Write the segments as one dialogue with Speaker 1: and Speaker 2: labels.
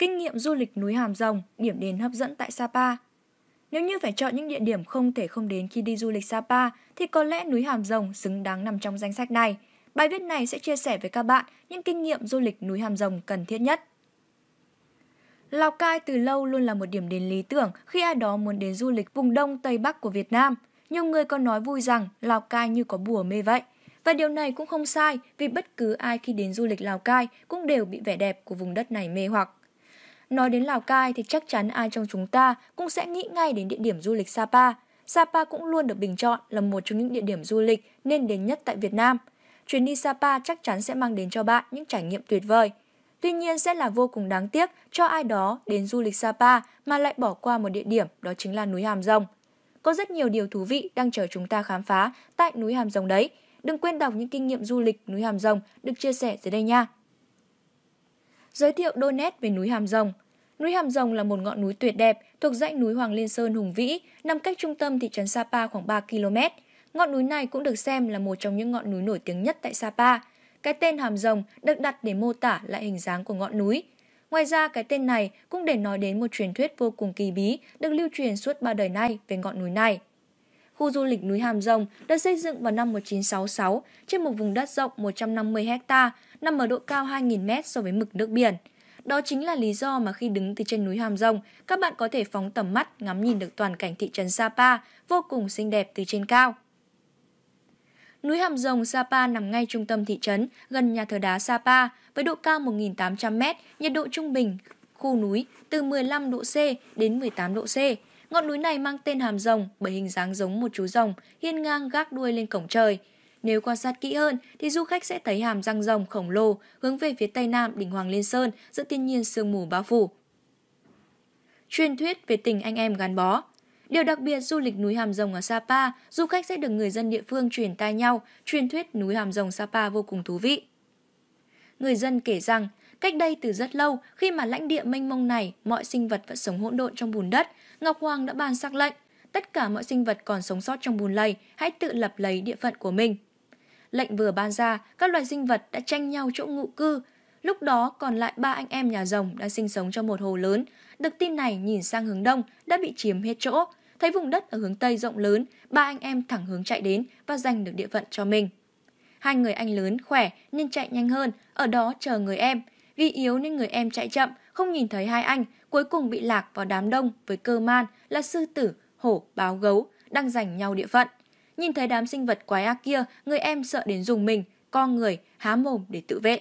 Speaker 1: kinh nghiệm du lịch núi Hàm Rồng, điểm đến hấp dẫn tại Sapa. Nếu như phải chọn những địa điểm không thể không đến khi đi du lịch Sapa, thì có lẽ núi Hàm Rồng xứng đáng nằm trong danh sách này. Bài viết này sẽ chia sẻ với các bạn những kinh nghiệm du lịch núi Hàm Rồng cần thiết nhất. Lào Cai từ lâu luôn là một điểm đến lý tưởng khi ai đó muốn đến du lịch vùng Đông Tây Bắc của Việt Nam. Nhiều người còn nói vui rằng Lào Cai như có bùa mê vậy. Và điều này cũng không sai vì bất cứ ai khi đến du lịch Lào Cai cũng đều bị vẻ đẹp của vùng đất này mê hoặc. Nói đến Lào Cai thì chắc chắn ai trong chúng ta cũng sẽ nghĩ ngay đến địa điểm du lịch Sapa. Sapa cũng luôn được bình chọn là một trong những địa điểm du lịch nên đến nhất tại Việt Nam. Chuyến đi Sapa chắc chắn sẽ mang đến cho bạn những trải nghiệm tuyệt vời. Tuy nhiên sẽ là vô cùng đáng tiếc cho ai đó đến du lịch Sapa mà lại bỏ qua một địa điểm đó chính là núi Hàm Rồng. Có rất nhiều điều thú vị đang chờ chúng ta khám phá tại núi Hàm Rồng đấy. Đừng quên đọc những kinh nghiệm du lịch núi Hàm Rồng được chia sẻ dưới đây nha giới thiệu đôi nét về núi Hàm Rồng. Núi Hàm Rồng là một ngọn núi tuyệt đẹp thuộc dãy núi Hoàng Liên Sơn hùng vĩ, nằm cách trung tâm thị trấn Sapa khoảng 3 km. Ngọn núi này cũng được xem là một trong những ngọn núi nổi tiếng nhất tại Sapa. Cái tên Hàm Rồng được đặt để mô tả lại hình dáng của ngọn núi. Ngoài ra, cái tên này cũng để nói đến một truyền thuyết vô cùng kỳ bí được lưu truyền suốt ba đời nay về ngọn núi này. Khu du lịch núi Hàm Rồng được xây dựng vào năm 1966 trên một vùng đất rộng 150 hecta nằm ở độ cao 2.000m so với mực nước biển. Đó chính là lý do mà khi đứng từ trên núi Hàm Rồng, các bạn có thể phóng tầm mắt ngắm nhìn được toàn cảnh thị trấn Sapa vô cùng xinh đẹp từ trên cao. Núi Hàm Rồng Sapa nằm ngay trung tâm thị trấn, gần nhà thờ đá Sapa, với độ cao 1.800m, nhiệt độ trung bình khu núi từ 15 độ C đến 18 độ C. Ngọn núi này mang tên Hàm Rồng bởi hình dáng giống một chú rồng, hiên ngang gác đuôi lên cổng trời. Nếu quan sát kỹ hơn thì du khách sẽ thấy hàm răng rồng khổng lồ hướng về phía Tây Nam đỉnh Hoàng Liên Sơn giữa thiên nhiên sương mù bao phủ. Truyền thuyết về tình anh em gắn bó Điều đặc biệt du lịch núi Hàm Rồng ở Sapa, du khách sẽ được người dân địa phương truyền tai nhau, truyền thuyết núi Hàm Rồng Sapa vô cùng thú vị. Người dân kể rằng, cách đây từ rất lâu, khi mà lãnh địa mênh mông này, mọi sinh vật vẫn sống hỗn độn trong bùn đất, Ngọc Hoàng đã ban sắc lệnh, tất cả mọi sinh vật còn sống sót trong bùn lầy hãy tự lập lấy địa phận của mình. Lệnh vừa ban ra, các loài sinh vật đã tranh nhau chỗ ngụ cư. Lúc đó còn lại ba anh em nhà rồng đang sinh sống trong một hồ lớn. Được tin này nhìn sang hướng đông đã bị chiếm hết chỗ. Thấy vùng đất ở hướng tây rộng lớn, ba anh em thẳng hướng chạy đến và giành được địa phận cho mình. Hai người anh lớn khỏe nên chạy nhanh hơn, ở đó chờ người em. Vì yếu nên người em chạy chậm, không nhìn thấy hai anh, cuối cùng bị lạc vào đám đông với cơ man là sư tử, hổ, báo gấu, đang giành nhau địa phận. Nhìn thấy đám sinh vật quái ác kia, người em sợ đến dùng mình, con người, há mồm để tự vệ.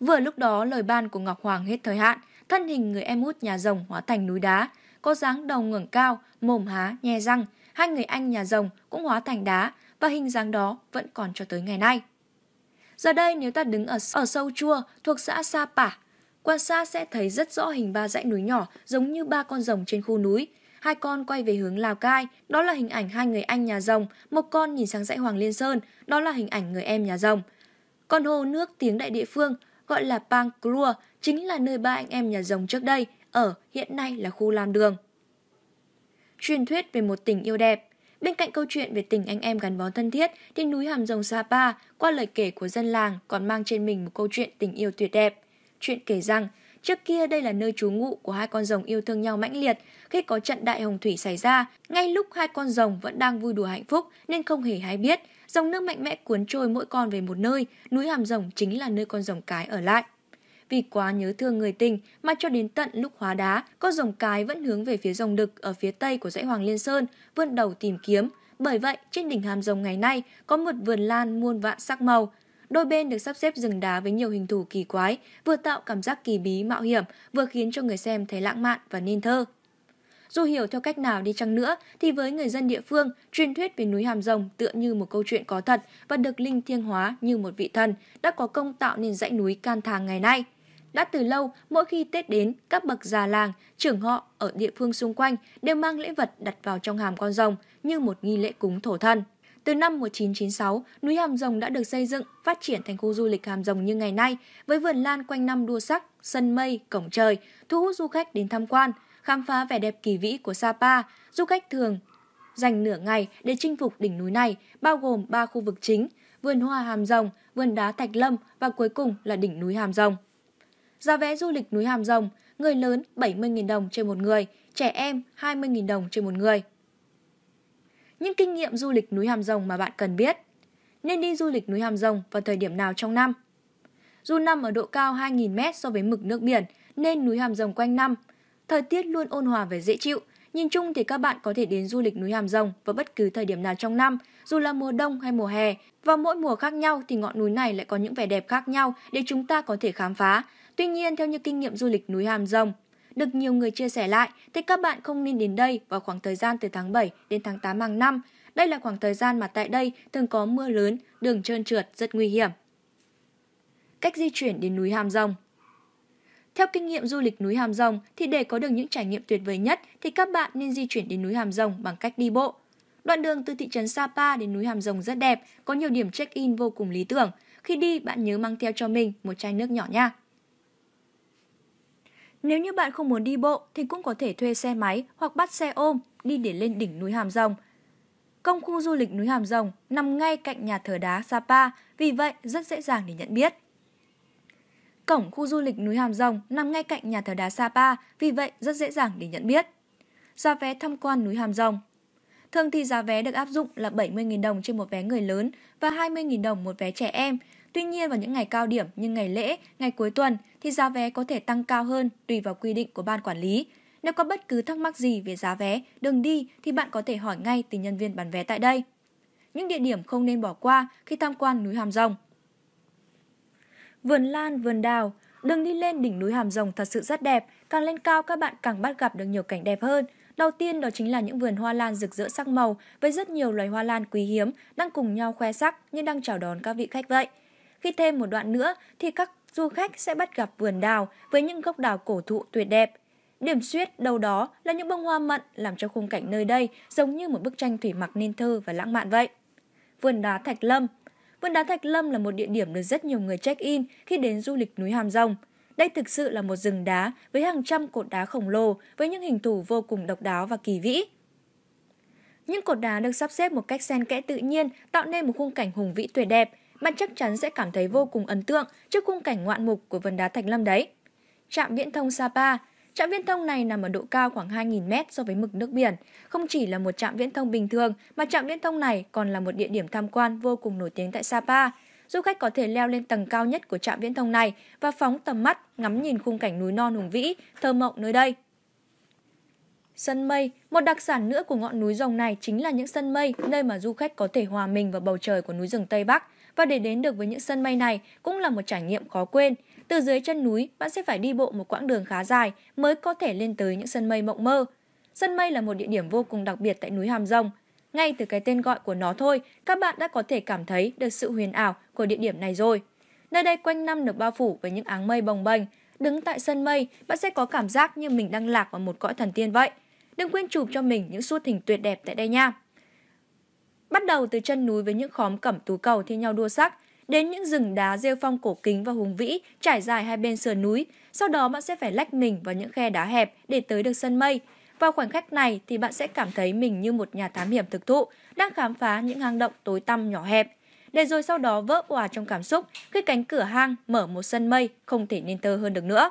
Speaker 1: Vừa lúc đó lời ban của Ngọc Hoàng hết thời hạn, thân hình người em út nhà rồng hóa thành núi đá, có dáng đầu ngẩng cao, mồm há, nhe răng, hai người anh nhà rồng cũng hóa thành đá và hình dáng đó vẫn còn cho tới ngày nay. Giờ đây nếu ta đứng ở ở sâu chua thuộc xã Sa Pả, quan sát sẽ thấy rất rõ hình ba dãy núi nhỏ giống như ba con rồng trên khu núi, Hai con quay về hướng Lào Cai, đó là hình ảnh hai người anh nhà rồng, một con nhìn sang dãy Hoàng Liên Sơn, đó là hình ảnh người em nhà rồng. Con hồ nước tiếng đại địa phương, gọi là Pang Krua, chính là nơi ba anh em nhà rồng trước đây, ở hiện nay là khu làm Đường. Truyền thuyết về một tình yêu đẹp Bên cạnh câu chuyện về tình anh em gắn bó thân thiết thì núi Hàm Rồng Sapa qua lời kể của dân làng còn mang trên mình một câu chuyện tình yêu tuyệt đẹp. Chuyện kể rằng Trước kia đây là nơi trú ngụ của hai con rồng yêu thương nhau mãnh liệt. Khi có trận đại hồng thủy xảy ra, ngay lúc hai con rồng vẫn đang vui đùa hạnh phúc nên không hề hay biết, dòng nước mạnh mẽ cuốn trôi mỗi con về một nơi, núi hàm rồng chính là nơi con rồng cái ở lại. Vì quá nhớ thương người tình mà cho đến tận lúc hóa đá, con rồng cái vẫn hướng về phía rồng đực ở phía tây của dãy Hoàng Liên Sơn, vươn đầu tìm kiếm. Bởi vậy, trên đỉnh hàm rồng ngày nay có một vườn lan muôn vạn sắc màu, Đôi bên được sắp xếp rừng đá với nhiều hình thù kỳ quái, vừa tạo cảm giác kỳ bí mạo hiểm, vừa khiến cho người xem thấy lãng mạn và nên thơ. Dù hiểu theo cách nào đi chăng nữa, thì với người dân địa phương, truyền thuyết về núi Hàm Rồng tựa như một câu chuyện có thật và được linh thiêng hóa như một vị thần đã có công tạo nên dãy núi Can Thàng ngày nay. Đã từ lâu, mỗi khi Tết đến, các bậc già làng, trưởng họ ở địa phương xung quanh đều mang lễ vật đặt vào trong hàm con rồng như một nghi lễ cúng thổ thần. Từ năm 1996, núi Hàm Rồng đã được xây dựng, phát triển thành khu du lịch Hàm Rồng như ngày nay, với vườn lan quanh năm đua sắc, sân mây, cổng trời, thu hút du khách đến tham quan, khám phá vẻ đẹp kỳ vĩ của Sapa. Du khách thường dành nửa ngày để chinh phục đỉnh núi này, bao gồm 3 khu vực chính, vườn hoa Hàm Rồng, vườn đá Thạch Lâm và cuối cùng là đỉnh núi Hàm Rồng. Giá vé du lịch núi Hàm Rồng, người lớn 70.000 đồng trên một người, trẻ em 20.000 đồng trên một người những kinh nghiệm du lịch núi Hàm Rồng mà bạn cần biết. Nên đi du lịch núi Hàm Rồng vào thời điểm nào trong năm? Dù nằm ở độ cao 2.000m so với mực nước biển nên núi Hàm Rồng quanh năm, thời tiết luôn ôn hòa và dễ chịu. Nhìn chung thì các bạn có thể đến du lịch núi Hàm Rồng vào bất cứ thời điểm nào trong năm, dù là mùa đông hay mùa hè. Và mỗi mùa khác nhau thì ngọn núi này lại có những vẻ đẹp khác nhau để chúng ta có thể khám phá. Tuy nhiên, theo như kinh nghiệm du lịch núi Hàm Rồng được nhiều người chia sẻ lại, thì các bạn không nên đến đây vào khoảng thời gian từ tháng 7 đến tháng 8 hàng năm. Đây là khoảng thời gian mà tại đây thường có mưa lớn, đường trơn trượt rất nguy hiểm. Cách di chuyển đến núi Hàm Rồng theo kinh nghiệm du lịch núi Hàm Rồng thì để có được những trải nghiệm tuyệt vời nhất thì các bạn nên di chuyển đến núi Hàm Rồng bằng cách đi bộ. Đoạn đường từ thị trấn Sapa đến núi Hàm Rồng rất đẹp, có nhiều điểm check-in vô cùng lý tưởng. Khi đi, bạn nhớ mang theo cho mình một chai nước nhỏ nha. Nếu như bạn không muốn đi bộ thì cũng có thể thuê xe máy hoặc bắt xe ôm đi để lên đỉnh núi Hàm Rồng. Công khu du lịch núi Hàm Rồng nằm ngay cạnh nhà thờ đá Sapa, vì vậy rất dễ dàng để nhận biết. Cổng khu du lịch núi Hàm Rồng nằm ngay cạnh nhà thờ đá Sapa, vì vậy rất dễ dàng để nhận biết. Giá vé tham quan núi Hàm Rồng Thường thì giá vé được áp dụng là 70.000 đồng trên một vé người lớn và 20.000 đồng một vé trẻ em, Tuy nhiên vào những ngày cao điểm như ngày lễ, ngày cuối tuần thì giá vé có thể tăng cao hơn tùy vào quy định của ban quản lý. Nếu có bất cứ thắc mắc gì về giá vé, đường đi thì bạn có thể hỏi ngay từ nhân viên bán vé tại đây. Những địa điểm không nên bỏ qua khi tham quan núi Hàm Rồng. Vườn lan, vườn đào, đường đi lên đỉnh núi Hàm Rồng thật sự rất đẹp, càng lên cao các bạn càng bắt gặp được nhiều cảnh đẹp hơn. Đầu tiên đó chính là những vườn hoa lan rực rỡ sắc màu với rất nhiều loài hoa lan quý hiếm đang cùng nhau khoe sắc như đang chào đón các vị khách vậy. Khi thêm một đoạn nữa thì các du khách sẽ bắt gặp vườn đào với những gốc đào cổ thụ tuyệt đẹp. Điểm suyết đâu đó là những bông hoa mận làm cho khung cảnh nơi đây giống như một bức tranh thủy mặc nên thơ và lãng mạn vậy. Vườn đá Thạch Lâm Vườn đá Thạch Lâm là một địa điểm được rất nhiều người check-in khi đến du lịch núi Hàm Rồng. Đây thực sự là một rừng đá với hàng trăm cột đá khổng lồ với những hình thù vô cùng độc đáo và kỳ vĩ. Những cột đá được sắp xếp một cách xen kẽ tự nhiên tạo nên một khung cảnh hùng vĩ tuyệt đẹp, bạn chắc chắn sẽ cảm thấy vô cùng ấn tượng trước khung cảnh ngoạn mục của vườn đá Thạch Lâm đấy. Trạm viễn thông Sapa Trạm viễn thông này nằm ở độ cao khoảng 2.000m so với mực nước biển. Không chỉ là một trạm viễn thông bình thường, mà trạm viễn thông này còn là một địa điểm tham quan vô cùng nổi tiếng tại Sapa. Du khách có thể leo lên tầng cao nhất của trạm viễn thông này và phóng tầm mắt ngắm nhìn khung cảnh núi non hùng vĩ, thơ mộng nơi đây. Sân mây, một đặc sản nữa của ngọn núi rồng này chính là những sân mây, nơi mà du khách có thể hòa mình vào bầu trời của núi rừng Tây Bắc – và để đến được với những sân bay này cũng là một trải nghiệm khó quên. Từ dưới chân núi, bạn sẽ phải đi bộ một quãng đường khá dài mới có thể lên tới những sân mây mộng mơ. Sân mây là một địa điểm vô cùng đặc biệt tại núi Hàm Rồng. Ngay từ cái tên gọi của nó thôi, các bạn đã có thể cảm thấy được sự huyền ảo của địa điểm này rồi. Nơi đây quanh năm được bao phủ với những áng mây bồng bềnh. Đứng tại sân mây, bạn sẽ có cảm giác như mình đang lạc vào một cõi thần tiên vậy. Đừng quên chụp cho mình những suốt hình tuyệt đẹp tại đây nha bắt đầu từ chân núi với những khóm cẩm tú cầu thi nhau đua sắc, đến những rừng đá rêu phong cổ kính và hùng vĩ trải dài hai bên sườn núi. Sau đó bạn sẽ phải lách mình vào những khe đá hẹp để tới được sân mây. Vào khoảnh khắc này thì bạn sẽ cảm thấy mình như một nhà thám hiểm thực thụ, đang khám phá những hang động tối tăm nhỏ hẹp. Để rồi sau đó vỡ òa trong cảm xúc khi cánh cửa hang mở một sân mây không thể nên tơ hơn được nữa.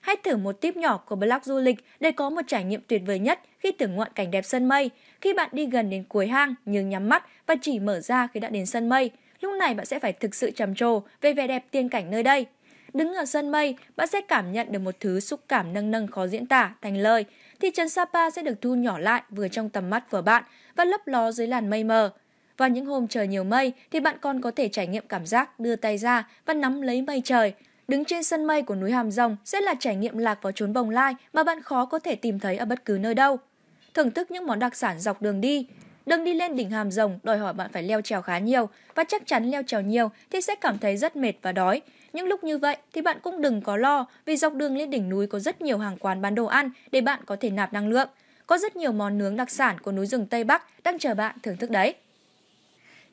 Speaker 1: Hãy thử một tip nhỏ của blog du lịch để có một trải nghiệm tuyệt vời nhất khi tưởng ngoạn cảnh đẹp sân mây, khi bạn đi gần đến cuối hang nhưng nhắm mắt và chỉ mở ra khi đã đến sân mây, lúc này bạn sẽ phải thực sự trầm trồ về vẻ đẹp tiên cảnh nơi đây. Đứng ở sân mây, bạn sẽ cảm nhận được một thứ xúc cảm nâng nâng khó diễn tả thành lời. Thị trấn Sapa sẽ được thu nhỏ lại vừa trong tầm mắt của bạn và lấp ló dưới làn mây mờ. Và những hôm trời nhiều mây thì bạn còn có thể trải nghiệm cảm giác đưa tay ra và nắm lấy mây trời. Đứng trên sân mây của núi Hàm Rồng sẽ là trải nghiệm lạc vào chốn bồng lai mà bạn khó có thể tìm thấy ở bất cứ nơi đâu thưởng thức những món đặc sản dọc đường đi. Đường đi lên đỉnh Hàm Rồng đòi hỏi bạn phải leo trèo khá nhiều và chắc chắn leo trèo nhiều thì sẽ cảm thấy rất mệt và đói. Những lúc như vậy thì bạn cũng đừng có lo vì dọc đường lên đỉnh núi có rất nhiều hàng quán bán đồ ăn để bạn có thể nạp năng lượng. Có rất nhiều món nướng đặc sản của núi rừng Tây Bắc đang chờ bạn thưởng thức đấy.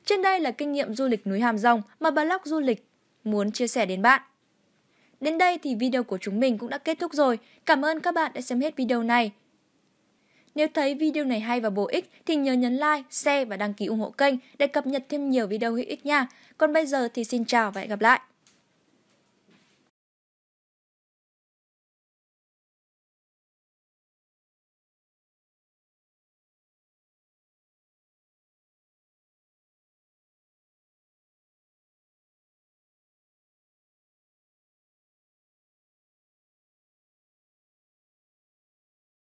Speaker 1: Trên đây là kinh nghiệm du lịch núi Hàm Rồng mà blog du lịch muốn chia sẻ đến bạn. Đến đây thì video của chúng mình cũng đã kết thúc rồi. Cảm ơn các bạn đã xem hết video này. Nếu thấy video này hay và bổ ích thì nhớ nhấn like, share và đăng ký ủng hộ kênh để cập nhật thêm nhiều video hữu ích nha. Còn bây giờ thì xin chào và hẹn gặp lại.